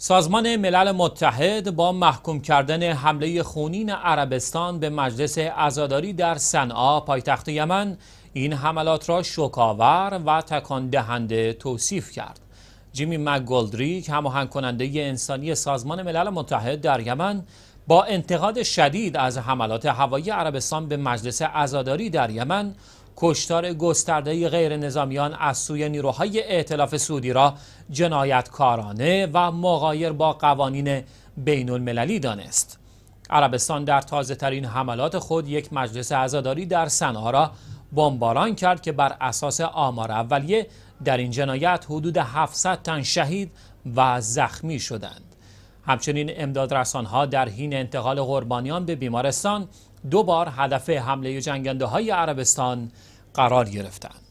سازمان ملل متحد با محکوم کردن حمله خونین عربستان به مجلس عزاداری در صنعا پایتخت یمن این حملات را شکاور و تکان دهنده توصیف کرد جیمی مگولدریک هماهنگ کننده انسانی سازمان ملل متحد در یمن با انتقاد شدید از حملات هوایی عربستان به مجلس عزاداری در یمن کشتار گسترده غیر نظامیان از سوی نیروهای ائتلاف سعودی را جنایتکارانه و مغایر با قوانین بین المللی دانست. عربستان در تازه ترین حملات خود یک مجلس عزاداری در صنعا را بمباران کرد که بر اساس آمار اولیه در این جنایت حدود 700 تن شهید و زخمی شدند. همچنین امدادرسانها در حین انتقال قربانیان به بیمارستان دو بار هدف حمله جنگنده های عربستان قرار گرفتند.